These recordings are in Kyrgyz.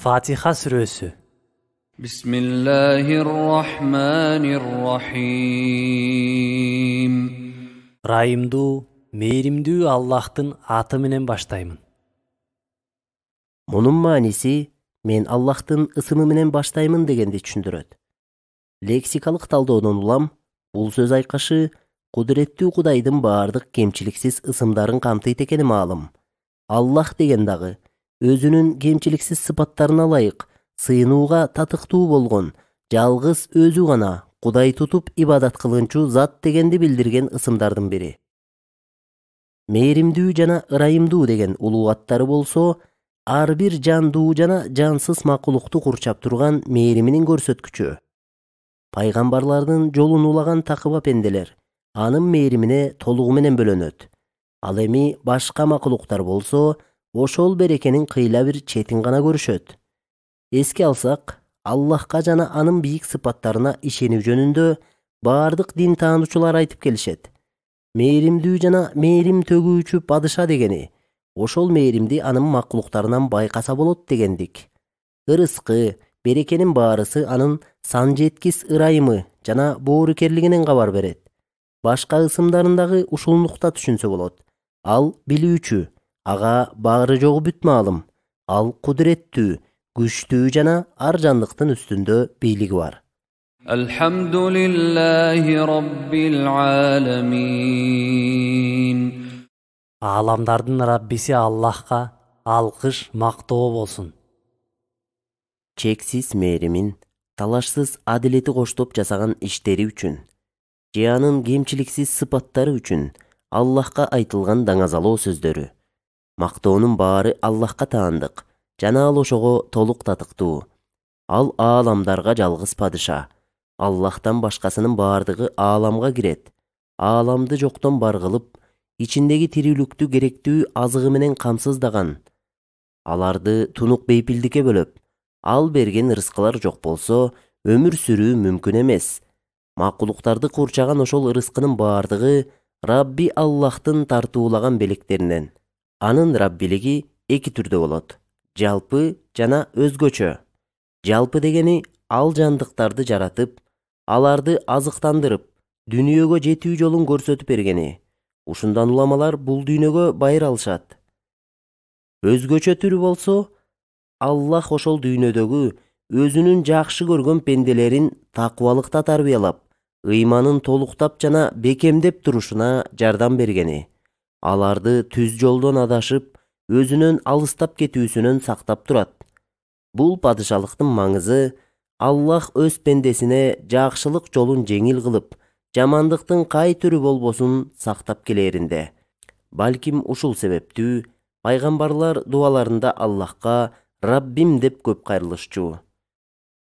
Фатиха Suresi Bismillahirrahmanirrahim Райымдуу, мейримдүү Аллахтын аты менен баштаймын. Мунун мааниси мен Аллахтын ысымы менен баштаймын дегенди түшүндүрөт. Лексикалык талдоодон улам бул сөз айқашы, кудуреттүү Құдайдың баардык кемчиликсиз ысымдарын камтыйт экени маалым. Аллах деген дагы өзүнүн кемчиликсиз сыпаттарына ылайык сыйынууга татыктуу болгон жалгыз өзү гана кудай тутуп ибадат кылынчу зат дегенди билдирген ысымдардын бири мээримдүү жана ырайымдуу деген улуу аттары болсо ар бир жандуу жана жансыз макулукту курчап турган мээриминин көрсөткүчү пайгамбарлардын жолун улаган такыба пенделер анын мээримине толугу менен бөлөнөт ал эми башка макулуктар болсо ошол берекенин кыйла бир четин гана көрүшөт эске алсак аллахка жана анын бийик сыпаттарына ишенүү жөнүндө баардык дин таануучулар айтып келишет мээримдүү жана мээрим төгүүчү падыша дегени ошол мээримди анын макулуктарынан байкаса болот дегендик ырыскы берекенин баарысы анын сан жеткис ырайымы жана боорукерлигинен кабар берет башка ысымдарындагы ушул нукта түшүнсө болот ал билүүчү ага баары жогу бүт маалым ал кудуреттүү күчтүү жана ар жандыктын үстүндө бийлиги бар адуиаи раббил аламин ааламдардын раббисы аллахка алкыш мактоо болсун чексиз мээримин талашсыз адилети коштоп жасаган иштери үчүн же кемчиликсиз сыпаттары үчүн аллахка айтылган даңазалоо сөздөрү мактоонун баары аллахка таандык жана ал ошого толук татыктуу ал ааламдарга жалгыз падыша аллахтан башкасынын бардығы ааламга кирет ааламды жоктон бар кылып ичиндеги тирүүлүктү керектүү азыгы менен камсыздаган аларды тунук бейпилдикке бөлөп ал берген ырыскылар жок болсо өмүр сүрүү мүмкүн эмес макулуктарды курчаган ошол ырыскынын баардыгы рабби аллахтын тартуулаган белектеринен анын раббилиги эки түрдө болот жалпы жана өзгөчө жалпы дегени ал жандыктарды жаратып аларды азыктандырып дүнүйөгө жетүү жолун көрсөтүп бергени ушундан уламалар бул дүйнөгө байыр алышат өзгөчө түрү болсо аллах ошол дүйнөдөгү өзүнүн жакшы көргөн пенделерин такыбалыкта тарбиялап ыйманын толуктап жана бекемдеп турушуна жардам бергени аларды түз жолдон адашып өзүнөн алыстап кетүүсүнөн сактап турат бул падышалыктын маңызы аллах өз пендесине жакшылык жолун жеңил кылып жамандыктын кай түрү болбосун сактап келеринде балким ушул себептүү пайгамбарлар дубаларында аллахка раббим деп көп кайрылышчу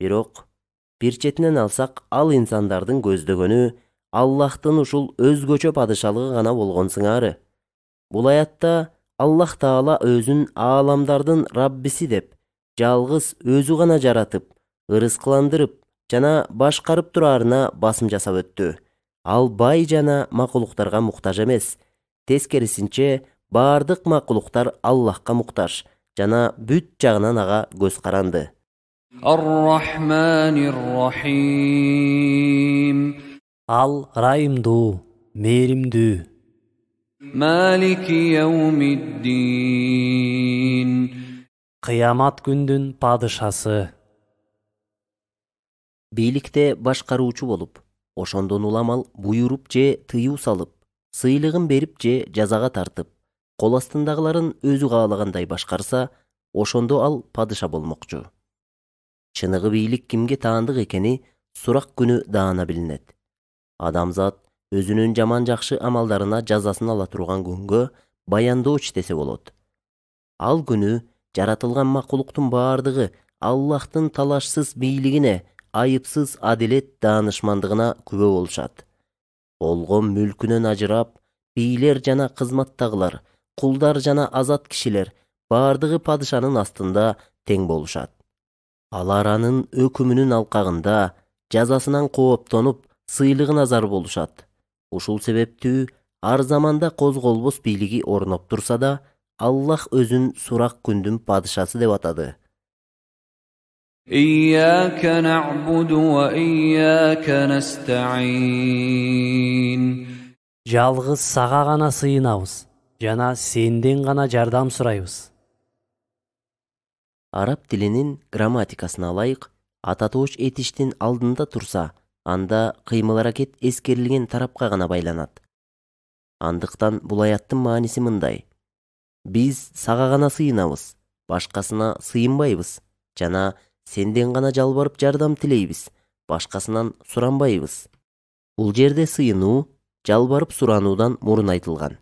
бирок бир четинен алсак ал инсандардын көздөгөнү аллахтын ушул өзгөчө падышалыгы гана болгон сыңары бул аятта аллах таала өзүн ааламдардын раббиси деп жалгыз өзү гана жаратып ырыскыландырып жана башкарып турарына басым жасап өттү ал бай жана макулуктарга муктаж эмес тескерисинче баардык макулуктар аллахка муктаж жана бүт жагынан ага көз каранды рахманир рахим ал ырайымдуу мээримдүү кыямат күндүн падышасы бийликте башкаруучу болуп ошондон улам ал буйруп же тыюу салып сыйлыгын берип же жазага тартып кол астындагыларын өзү каалагандай башкарса ошондо ал падыша болмокчу чыныгы бийлик кимге таандык экени сурак күнү даана билинет адамзат өзүнүн жаман жакшы амалдарына жазасын ала турган күнгө баяндоочу десе болот ал күнү жаратылган макулуктун баардыгы аллахтын талашсыз бийлигине айыпсыз адилет даанышмандыгына күбө болушат болгон мүлкүнөн ажырап бийлер жана кызматтагылар кулдар жана азат кишилер баардыгы падышанын астында тең болушат алар анын өкүмүнүн алкагында жазасынан кооптонуп сыйлыгына зар болушат ушул себепті, ар заманда козголбос бийлиги орноп турса да аллах өзүн сурак күндүн падышасы деп атады жалғыз саға ғана сыйынабыз жана сенден ғана жардам сұрайбыз араб тилинин грамматикасына ылайык ататоош этиштин алдында турса анда кыймыл аракет эскерилген тарапка гана байланат андыктан бул аяттын мааниси мындай биз сага гана сыйынабыз башкасына сыйынбайбыз жана сенден гана жалбарып жардам тилейбиз башкасынан суранбайбыз бул жерде сыйынуу жалбарып сурануудан мурун айтылган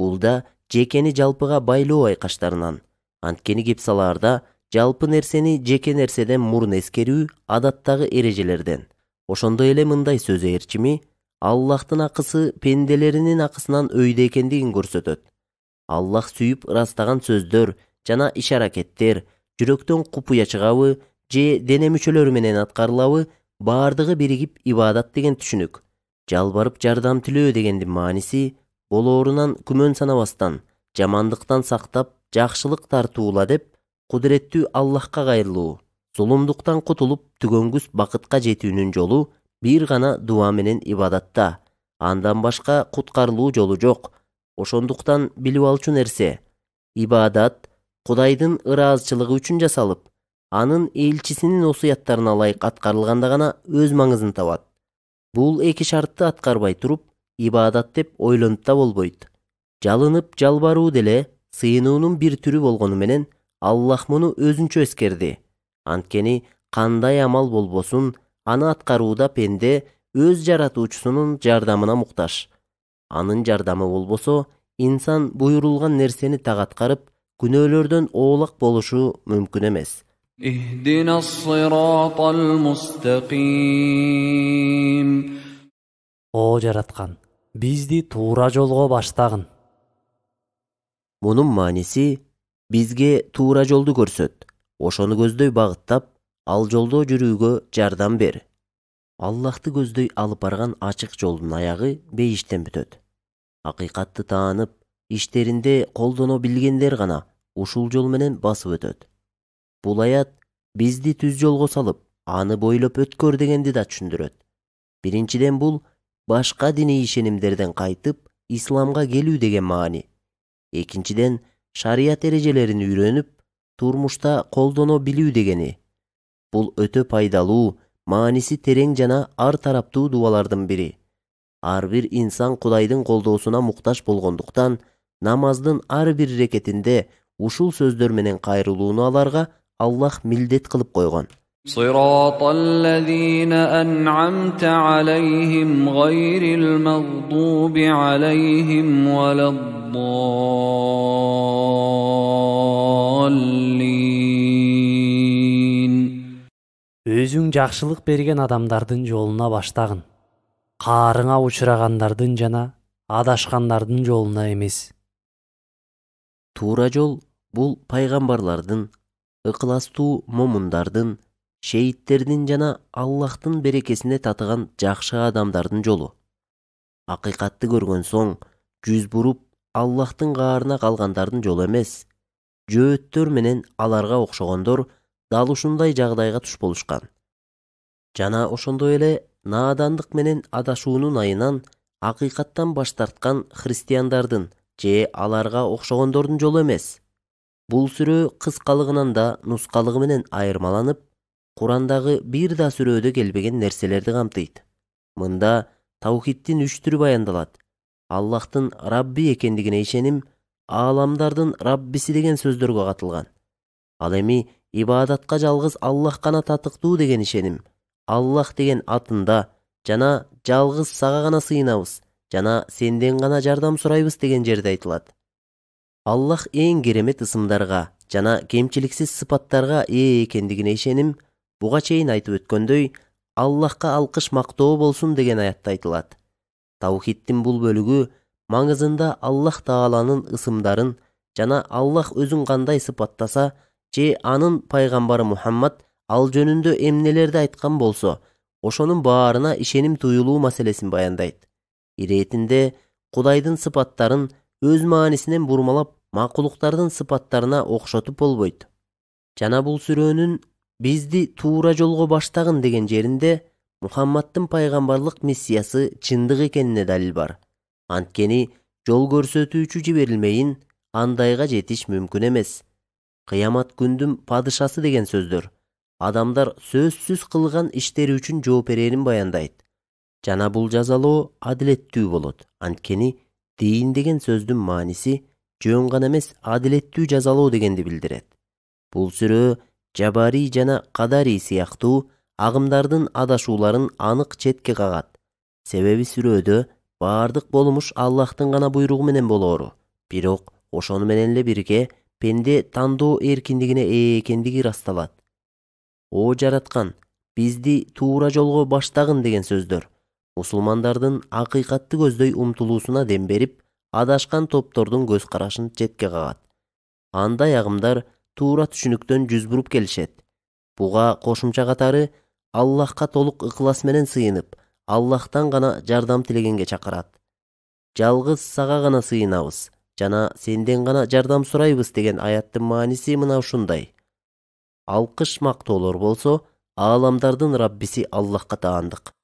бул да жекени жалпыга байлоо айкаштарынан анткени кеп салаарда жалпы нерсени жеке нерседен мурун эскерүү адаттагы эрежелерден ошондой эле мындай сөз ээрчими аллахтын акысы пенделеринин акысынан өйдө экендигин көрсөтөт аллах сүйүп ырастаган сөздөр жана иш аракеттер жүрөктөн купуя чыгабы же дене мүчөлөрү менен аткарылабы баардыгы биригип ибадат деген түшүнүк жалбарып жардам тилөө дегендин мааниси болоорунан күмөн санабастан жамандыктан сактап жакшылык тартуула деп кудуреттүү аллахка кайрылуу зулумдуктан кутулуп түгөнгүс бакытка жетүүнүн жолу бир гана дуба менен ибадатта андан башка куткарылуу жолу жок ошондуктан билип алчу нерсе ибадат кудайдын ыраазычылыгы үчүн жасалып анын элчисинин осуяттарына ылайык аткарылганда гана өз маңызын табат бул эки шартты аткарбай туруп ибадат деп ойлонуп да болбойт жалынып жалбаруу деле сыйынуунун бир түрү болгону менен аллах муну өзүнчө эскерди анткени кандай амал болбосун аны аткарууда пенде өз жаратуучусунун жардамына муктаж анын жардамы болбосо инсан буйрулган нерсени так аткарып күнөөлөрдөн оолак болушу мүмкүн эмес о жараткан бизди туура жолго баштагын мунун мааниси бизге туура жолду көрсөт ошону көздөй багыттап ал жолдо жүрүүгө жардам бер аллахты көздөй алып барган ачык жолдун аягы бейиштен бүтөт акыйкатты таанып иштеринде колдоно билгендер гана ушул жол менен басып өтөт бул аят бизди түз жолго салып аны бойлоп өткөр дегенди да түшүндүрөт биринчиден бул башка диний ишенимдерден кайтып исламга келүү деген маани экинчиден шарият эрежелерин үйрөнүп турмушта колдоно билүү дегени бул өтө пайдалуу мааниси терең жана ар тараптуу дубалардын бири ар бир инсан кудайдын колдоосуна муктаж болгондуктан намаздын ар бир рекетинде ушул сөздөр менен кайрылууну аларга аллах милдет кылып койгон صراط الذين أنعمت عليهم غير المغضوب عليهم ولا الضالين Өзің жақшылық берген адамдардың жолына баштағын. Қарыңа ұшырағандардың жана адашқандардың жолына емес. Тура жол бұл пайғамбарлардың, ықыластуу момундардын шейиттердин жана аллахтын берекесине татыган жакшы адамдардын жолу акыйкатты көргөн соң жүз буруп аллахтын каарына калгандардын жолу эмес жөөттөр менен аларга окшогондор дал ушундай жагдайга туш болушкан жана ошондой эле наадандык менен адашуунун айынан акыйкаттан баш тарткан христиандардын же аларга окшогондордун жолу эмес бул сүрө кыскалыгынан да нускалыгы менен айырмаланып Құрандағы бир да сүрөөдө келбеген нәрселерді камтыйт мында таухиддин үш түрү баяндалады. Аллахтың рабби екендігіне ишеним ааламдардын раббиси деген сөздөргө катылган ал эми ибадатқа жалғыз аллах гана татыктуу деген ишеним аллах деген атында жана жалғыз саға ғана сыйынабыз жана сенден ғана жардам сұрайбыз деген жерде айтылат аллах ең керемет ысымдарга жана кемчиликсиз сыпаттарға ээ екендігіне ишеним буга чейин айтып өткөндөй аллахка алкыш мактоо болсун деген аятта айтылат таухиддин бул бөлүгү маңызында аллах тааланын ысымдарын жана аллах өзүн кандай сыпаттаса же анын пайгамбары мухаммад ал жөнүндө эмнелерди айткан болсо ошонун баарына ишеним туюлуу маселесин баяндайт Иретінде кудайдын сыпаттарын өз маанисинен бурмалап макулуктардын сыпаттарына окшотуп болбойт жана бул сүрөнүн бизди туура жолго баштагын деген жеринде мухаммадтын пайгамбарлык миссиясы чындык экенине далил бар анткени жол көрсөтүүчү жиберилмейин андайга жетиш мүмкүн эмес кыямат күндүн падышасы деген сөздөр адамдар сөзсүз кылган иштери үчүн жооп берерин баяндайт жана бул жазалоо адилеттүү болот анткени дийин деген сөздүн мааниси жөн гана эмес адилеттүү жазалоо дегенди билдирет бул сүрөө жабарий жана кадарий сыяктуу агымдардын адашууларын анык четке кагат себеби сүрөдө баардык болмуш аллахтын гана буйругу менен болоору бирок ошону менен эле бирге пенде тандоо эркиндигине ээ экендиги ырасталат о жараткан бизди туура жолго баштагын деген сөздөр мусулмандардын акыйкатты көздөй умтулуусуна дем берип адашкан топтордун көз карашын четке кагат андай агымдар туура түшүнүктөн жүз буруп келишет буга кошумча катары аллахка толук ыклас менен сыйынып аллахтан гана жардам тилегенге чакырат жалгыз сага гана сыйынабыз жана сенден гана жардам сурайбыз деген аяттын мааниси мына ушундай алкыш мактоолор болсо ааламдардын раббиси аллахка таандык